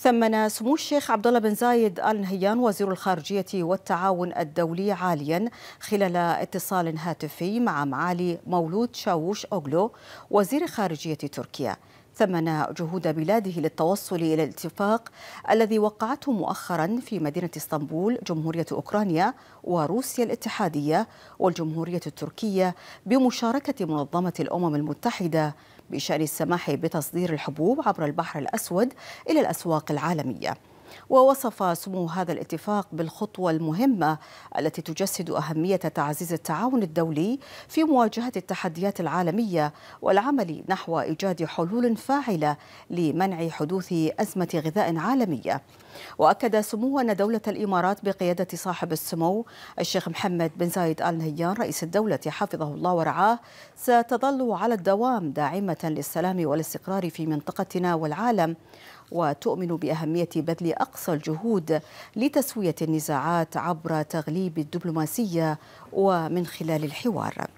ثمن سمو الشيخ عبد الله بن زايد ال نهيان وزير الخارجيه والتعاون الدولي عاليا خلال اتصال هاتفي مع معالي مولود شاووش اوغلو وزير خارجيه تركيا ثمن جهود بلاده للتوصل إلى الاتفاق الذي وقعته مؤخرا في مدينة اسطنبول جمهورية أوكرانيا وروسيا الاتحادية والجمهورية التركية بمشاركة منظمة الأمم المتحدة بشأن السماح بتصدير الحبوب عبر البحر الأسود إلى الأسواق العالمية ووصف سمو هذا الاتفاق بالخطوة المهمة التي تجسد أهمية تعزيز التعاون الدولي في مواجهة التحديات العالمية والعمل نحو إيجاد حلول فاعلة لمنع حدوث أزمة غذاء عالمية وأكد سمو أن دولة الإمارات بقيادة صاحب السمو الشيخ محمد بن زايد آل نهيان رئيس الدولة حفظه الله ورعاه ستظل على الدوام داعمة للسلام والاستقرار في منطقتنا والعالم وتؤمن بأهمية بذل أقصى الجهود لتسوية النزاعات عبر تغليب الدبلوماسية ومن خلال الحوار